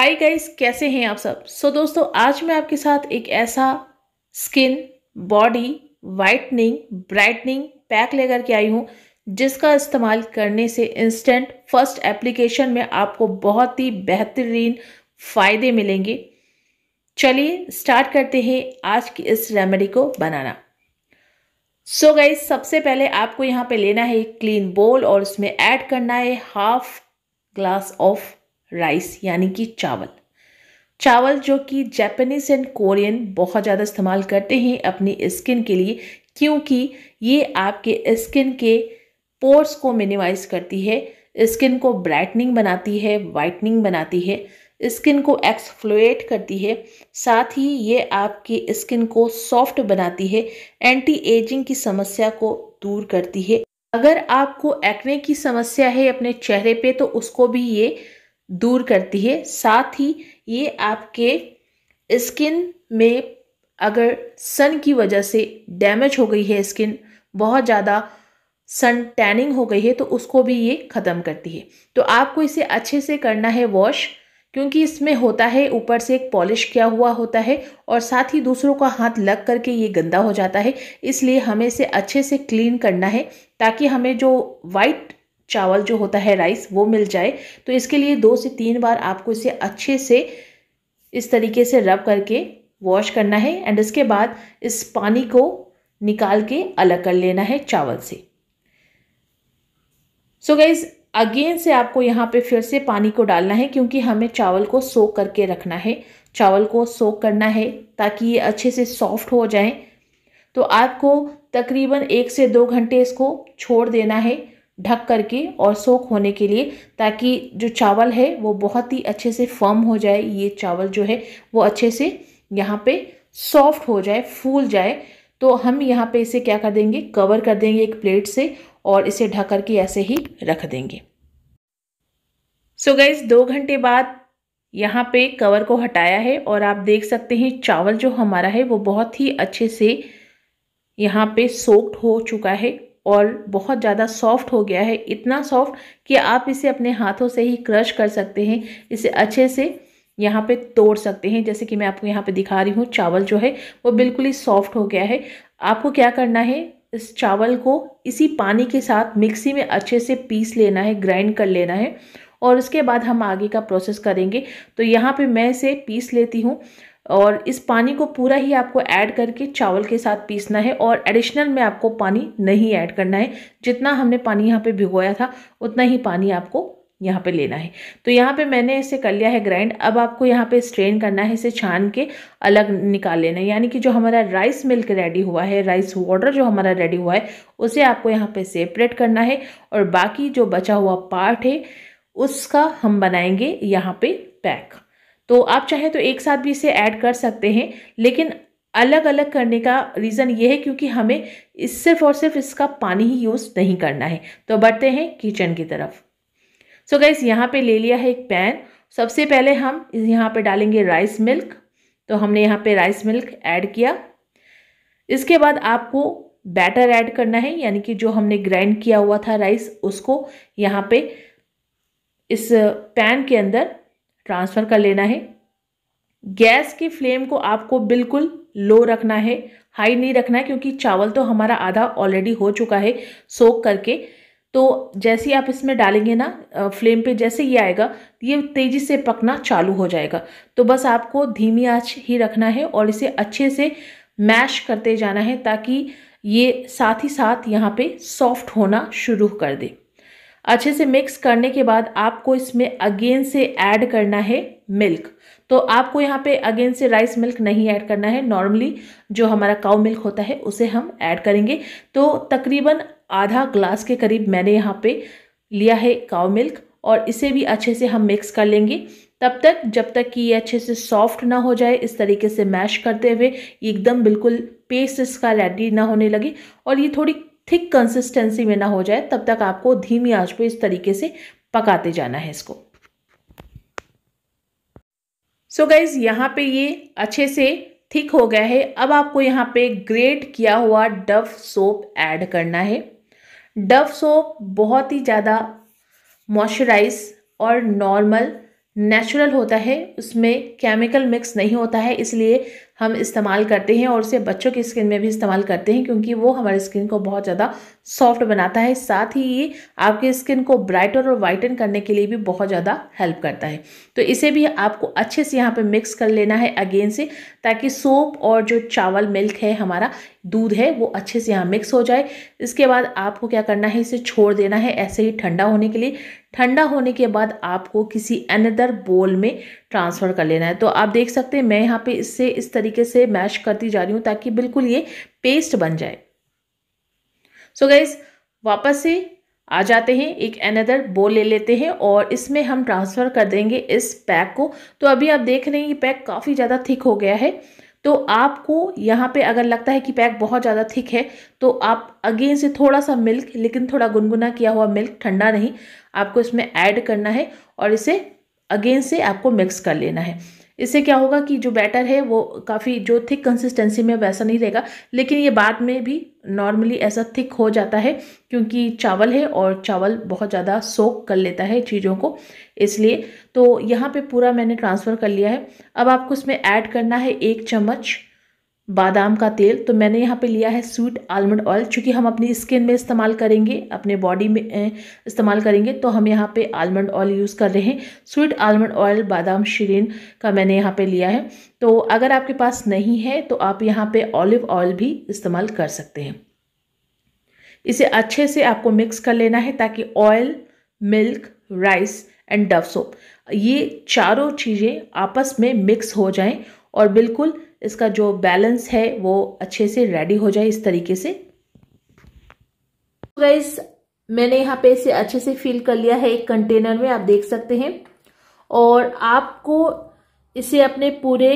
hi guys कैसे हैं आप सब सो so, दोस्तों आज मैं आपके साथ एक ऐसा skin body whitening brightening pack लेकर के आई हूँ जिसका इस्तेमाल करने से इंस्टेंट फर्स्ट एप्लीकेशन में आपको बहुत ही बेहतरीन फ़ायदे मिलेंगे चलिए स्टार्ट करते हैं आज की इस रेमेडी को बनाना सो so गाइस सबसे पहले आपको यहाँ पर लेना है क्लीन बोल और उसमें ऐड करना है हाफ ग्लास ऑफ राइस यानी कि चावल चावल जो कि जैपनीज एंड कोरियन बहुत ज़्यादा इस्तेमाल करते हैं अपनी स्किन के लिए क्योंकि ये आपके स्किन के पोर्स को मिनिमाइज करती है स्किन को ब्राइटनिंग बनाती है वाइटनिंग बनाती है स्किन को एक्सफ्लोएट करती है साथ ही ये आपके स्किन को सॉफ्ट बनाती है एंटी एजिंग की समस्या को दूर करती है अगर आपको एक्ने की समस्या है अपने चेहरे पे तो उसको भी ये दूर करती है साथ ही ये आपके स्किन में अगर सन की वजह से डैमेज हो गई है स्किन बहुत ज़्यादा सन टैनिंग हो गई है तो उसको भी ये ख़त्म करती है तो आपको इसे अच्छे से करना है वॉश क्योंकि इसमें होता है ऊपर से एक पॉलिश किया हुआ होता है और साथ ही दूसरों का हाथ लग करके ये गंदा हो जाता है इसलिए हमें इसे अच्छे से क्लीन करना है ताकि हमें जो वाइट चावल जो होता है राइस वो मिल जाए तो इसके लिए दो से तीन बार आपको इसे अच्छे से इस तरीके से रब करके वॉश करना है एंड इसके बाद इस पानी को निकाल के अलग कर लेना है चावल से सो गाइज़ अगेन से आपको यहाँ पे फिर से पानी को डालना है क्योंकि हमें चावल को सोख करके रखना है चावल को सोख करना है ताकि ये अच्छे से सॉफ्ट हो जाए तो आपको तकरीबन एक से दो घंटे इसको छोड़ देना है ढक करके और सोख होने के लिए ताकि जो चावल है वो बहुत ही अच्छे से फर्म हो जाए ये चावल जो है वो अच्छे से यहाँ पे सॉफ्ट हो जाए फूल जाए तो हम यहाँ पे इसे क्या कर देंगे कवर कर देंगे एक प्लेट से और इसे ढक करके ऐसे ही रख देंगे सो so गैस दो घंटे बाद यहाँ पे कवर को हटाया है और आप देख सकते हैं चावल जो हमारा है वो बहुत ही अच्छे से यहाँ पे सोक्ड हो चुका है और बहुत ज़्यादा सॉफ्ट हो गया है इतना सॉफ्ट कि आप इसे अपने हाथों से ही क्रश कर सकते हैं इसे अच्छे से यहाँ पे तोड़ सकते हैं जैसे कि मैं आपको यहाँ पे दिखा रही हूँ चावल जो है वो बिल्कुल ही सॉफ्ट हो गया है आपको क्या करना है इस चावल को इसी पानी के साथ मिक्सी में अच्छे से पीस लेना है ग्राइंड कर लेना है और उसके बाद हम आगे का प्रोसेस करेंगे तो यहाँ पे मैं इसे पीस लेती हूँ और इस पानी को पूरा ही आपको ऐड करके चावल के साथ पीसना है और एडिशनल में आपको पानी नहीं ऐड करना है जितना हमने पानी यहाँ पे भिगोया था उतना ही पानी आपको यहाँ पे लेना है तो यहाँ पे मैंने इसे कर लिया है ग्राइंड अब आपको यहाँ पे स्ट्रेन करना है इसे छान के अलग निकाल लेना है यानी कि जो हमारा राइस मिल्क रेडी हुआ है राइस वाटर जो हमारा रेडी हुआ है उसे आपको यहाँ पर सेपरेट करना है और बाकी जो बचा हुआ पार्ट है उसका हम बनाएंगे यहाँ पे पैक तो आप चाहे तो एक साथ भी इसे ऐड कर सकते हैं लेकिन अलग अलग करने का रीज़न ये है क्योंकि हमें इस सिर्फ और सिर्फ इसका पानी ही यूज़ नहीं करना है तो बढ़ते हैं किचन की तरफ सो so गैस यहाँ पे ले लिया है एक पैन सबसे पहले हम यहाँ पे डालेंगे राइस मिल्क तो हमने यहाँ पे राइस मिल्क ऐड किया इसके बाद आपको बैटर ऐड करना है यानी कि जो हमने ग्राइंड किया हुआ था राइस उसको यहाँ पे इस पैन के अंदर ट्रांसफ़र कर लेना है गैस की फ्लेम को आपको बिल्कुल लो रखना है हाई नहीं रखना है क्योंकि चावल तो हमारा आधा ऑलरेडी हो चुका है सोक करके तो जैसे ही आप इसमें डालेंगे ना फ्लेम पे जैसे ही आएगा ये तेज़ी से पकना चालू हो जाएगा तो बस आपको धीमी आँच ही रखना है और इसे अच्छे से मैश करते जाना है ताकि ये साथ ही साथ यहाँ पे सॉफ्ट होना शुरू कर दे अच्छे से मिक्स करने के बाद आपको इसमें अगेन से ऐड करना है मिल्क तो आपको यहाँ पे अगेन से राइस मिल्क नहीं ऐड करना है नॉर्मली जो हमारा काउ मिल्क होता है उसे हम ऐड करेंगे तो तकरीबन आधा ग्लास के करीब मैंने यहाँ पे लिया है काउ मिल्क और इसे भी अच्छे से हम मिक्स कर लेंगे तब तक जब तक कि ये अच्छे से सॉफ्ट ना हो जाए इस तरीके से मैश करते हुए एकदम बिल्कुल पेस्ट इसका रेडी ना होने लगे और ये थोड़ी थिक कंसिस्टेंसी में ना हो जाए तब तक आपको धीमी आंच पे इस तरीके से पकाते जाना है इसको सो गाइज यहाँ पे ये अच्छे से थिक हो गया है अब आपको यहाँ पे ग्रेट किया हुआ डव सोप ऐड करना है डव सोप बहुत ही ज़्यादा मॉइस्चराइज और नॉर्मल नेचुरल होता है उसमें केमिकल मिक्स नहीं होता है इसलिए हम इस्तेमाल करते हैं और उसे बच्चों की स्किन में भी इस्तेमाल करते हैं क्योंकि वो हमारी स्किन को बहुत ज़्यादा सॉफ्ट बनाता है साथ ही ये आपकी स्किन को ब्राइटर और वाइटन करने के लिए भी बहुत ज़्यादा हेल्प करता है तो इसे भी आपको अच्छे से यहाँ पर मिक्स कर लेना है अगेन से ताकि सोप और जो चावल मिल्क है हमारा दूध है वो अच्छे से यहाँ मिक्स हो जाए इसके बाद आपको क्या करना है इसे छोड़ देना है ऐसे ही ठंडा होने के लिए ठंडा होने के बाद आपको किसी अनदर बोल में ट्रांसफ़र कर लेना है तो आप देख सकते हैं मैं यहाँ पे इससे इस तरीके से मैश करती जा रही हूँ ताकि बिल्कुल ये पेस्ट बन जाए सो so गाइज वापस से आ जाते हैं एक अनदर बोल ले लेते हैं और इसमें हम ट्रांसफ़र कर देंगे इस पैक को तो अभी आप देख रहे हैं ये पैक काफ़ी ज़्यादा थिक हो गया है तो आपको यहाँ पे अगर लगता है कि पैक बहुत ज़्यादा थिक है तो आप अगेन से थोड़ा सा मिल्क लेकिन थोड़ा गुनगुना किया हुआ मिल्क ठंडा नहीं आपको इसमें ऐड करना है और इसे अगेन से आपको मिक्स कर लेना है इससे क्या होगा कि जो बैटर है वो काफ़ी जो थिक कंसिस्टेंसी में वैसा नहीं रहेगा लेकिन ये बाद में भी नॉर्मली ऐसा थिक हो जाता है क्योंकि चावल है और चावल बहुत ज़्यादा सोक कर लेता है चीज़ों को इसलिए तो यहाँ पे पूरा मैंने ट्रांसफ़र कर लिया है अब आपको इसमें ऐड करना है एक चम्मच बादाम का तेल तो मैंने यहाँ पे लिया है स्वीट आलमंड ऑयल चूँकि हम अपनी स्किन में इस्तेमाल करेंगे अपने बॉडी में इस्तेमाल करेंगे तो हम यहाँ पे आलमंड ऑयल यूज़ कर रहे हैं स्वीट आलमंड ऑयल बादाम शरीन का मैंने यहाँ पे लिया है तो अगर आपके पास नहीं है तो आप यहाँ पे ऑलिव ऑयल भी इस्तेमाल कर सकते हैं इसे अच्छे से आपको मिक्स कर लेना है ताकि oil milk rice and Dove soap ये चारों चीज़ें आपस में मिक्स हो जाएँ और बिल्कुल इसका जो बैलेंस है वो अच्छे से रेडी हो जाए इस तरीके से गाइस तो मैंने यहाँ पे इसे अच्छे से फिल कर लिया है एक कंटेनर में आप देख सकते हैं और आपको इसे अपने पूरे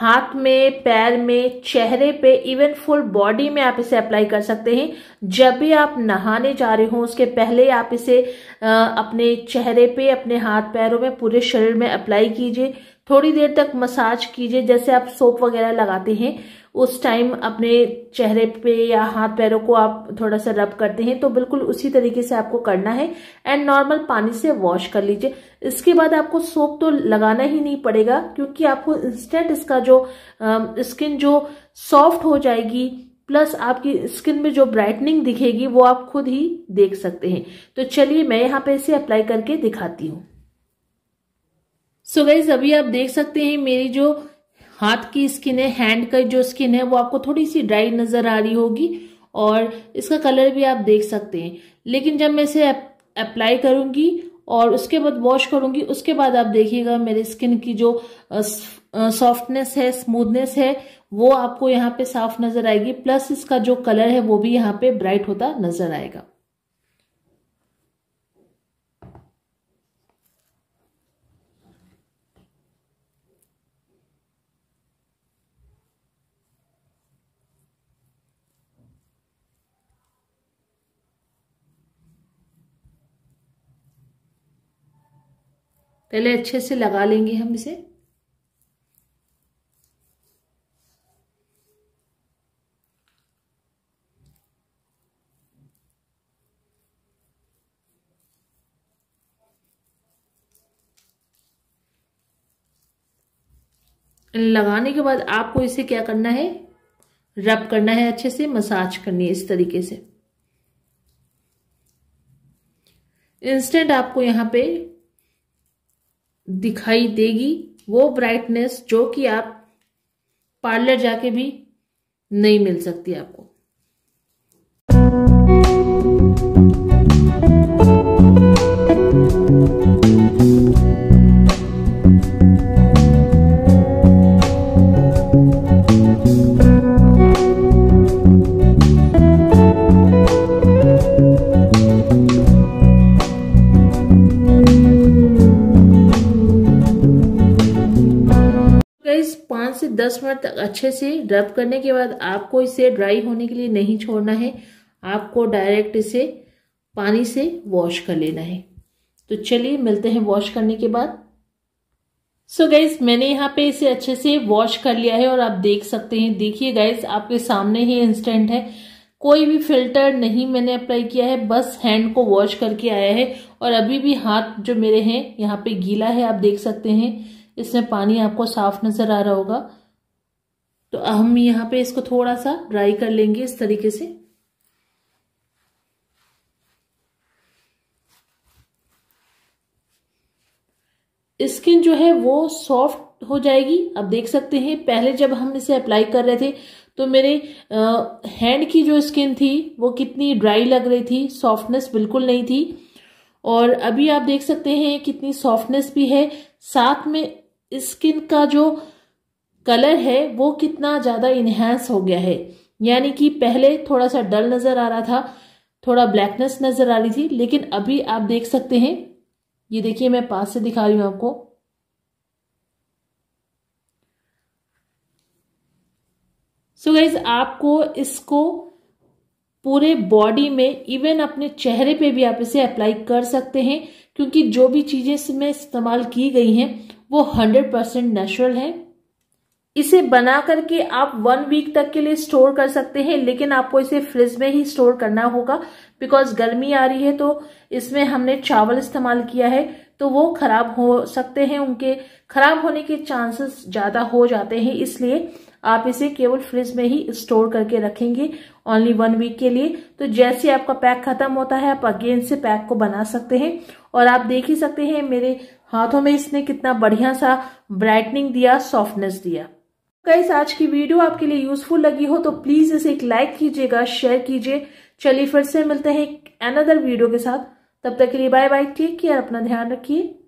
हाथ में पैर में चेहरे पे इवन फुल बॉडी में आप इसे अप्लाई कर सकते हैं जब भी आप नहाने जा रहे हो उसके पहले आप इसे अपने चेहरे पे अपने हाथ पैरों में पूरे शरीर में अप्लाई कीजिए थोड़ी देर तक मसाज कीजिए जैसे आप सोप वगैरह लगाते हैं उस टाइम अपने चेहरे पे या हाथ पैरों को आप थोड़ा सा रब करते हैं तो बिल्कुल उसी तरीके से आपको करना है एंड नॉर्मल पानी से वॉश कर लीजिए इसके बाद आपको सोप तो लगाना ही नहीं पड़ेगा क्योंकि आपको इंस्टेंट इसका जो स्किन जो सॉफ्ट हो जाएगी प्लस आपकी स्किन में जो ब्राइटनिंग दिखेगी वो आप खुद ही देख सकते हैं तो चलिए मैं यहाँ पे इसे अप्लाई करके दिखाती हूँ सो so गाइज अभी आप देख सकते हैं मेरी जो हाथ की स्किन है हैंड का जो स्किन है वो आपको थोड़ी सी ड्राई नज़र आ रही होगी और इसका कलर भी आप देख सकते हैं लेकिन जब मैं इसे अप्लाई करूँगी और उसके बाद वॉश करूँगी उसके बाद आप देखिएगा मेरे स्किन की जो सॉफ्टनेस है स्मूथनेस है वो आपको यहाँ पे साफ नज़र आएगी प्लस इसका जो कलर है वो भी यहाँ पे ब्राइट होता नज़र आएगा पहले अच्छे से लगा लेंगे हम इसे लगाने के बाद आपको इसे क्या करना है रब करना है अच्छे से मसाज करनी है इस तरीके से इंस्टेंट आपको यहाँ पे दिखाई देगी वो ब्राइटनेस जो कि आप पार्लर जाके भी नहीं मिल सकती आपको गाइज पाँच से दस मिनट तक अच्छे से रब करने के बाद आपको इसे ड्राई होने के लिए नहीं छोड़ना है आपको डायरेक्ट इसे पानी से वॉश कर लेना है तो चलिए मिलते हैं वॉश करने के बाद सो so गाइज मैंने यहाँ पे इसे अच्छे से वॉश कर लिया है और आप देख सकते हैं देखिए गाइज आपके सामने ही इंस्टेंट है कोई भी फिल्टर नहीं मैंने अप्लाई किया है बस हैंड को वॉश करके आया है और अभी भी हाथ जो मेरे हैं यहाँ पे गीला है आप देख सकते हैं इसमें पानी आपको साफ नज़र आ रहा होगा तो हम यहाँ पे इसको थोड़ा सा ड्राई कर लेंगे इस तरीके से स्किन जो है वो सॉफ्ट हो जाएगी अब देख सकते हैं पहले जब हम इसे अप्लाई कर रहे थे तो मेरे हैंड की जो स्किन थी वो कितनी ड्राई लग रही थी सॉफ्टनेस बिल्कुल नहीं थी और अभी आप देख सकते हैं कितनी सॉफ्टनेस भी है साथ में स्किन का जो कलर है वो कितना ज़्यादा इन्हेंस हो गया है यानी कि पहले थोड़ा सा डल नज़र आ रहा था थोड़ा ब्लैकनेस नज़र आ रही थी लेकिन अभी आप देख सकते हैं ये देखिए मैं पास से दिखा रही हूँ आपको सो so गाइज आपको इसको पूरे बॉडी में इवन अपने चेहरे पे भी आप इसे अप्लाई कर सकते हैं क्योंकि जो भी चीज़ें इसमें इस्तेमाल की गई हैं वो हंड्रेड परसेंट नेचुरल है इसे बना करके आप वन वीक तक के लिए स्टोर कर सकते हैं लेकिन आपको इसे फ्रिज में ही स्टोर करना होगा बिकॉज गर्मी आ रही है तो इसमें हमने चावल इस्तेमाल किया है तो वो खराब हो सकते हैं उनके खराब होने के चांसेस ज्यादा हो जाते हैं इसलिए आप इसे केवल फ्रिज में ही स्टोर करके रखेंगे ओनली वन वीक के लिए तो जैसे आपका पैक खत्म होता है आप अगेन से पैक को बना सकते हैं और आप देख ही सकते हैं मेरे हाथों में इसने कितना बढ़िया सा ब्राइटनिंग दिया सॉफ्टनेस दिया गाइस आज की वीडियो आपके लिए यूजफुल लगी हो तो प्लीज इसे एक लाइक कीजिएगा शेयर कीजिए चलिए फिर से मिलते हैं अनदर वीडियो के साथ तब तक के लिए बाय बाय टेक केयर अपना ध्यान रखिए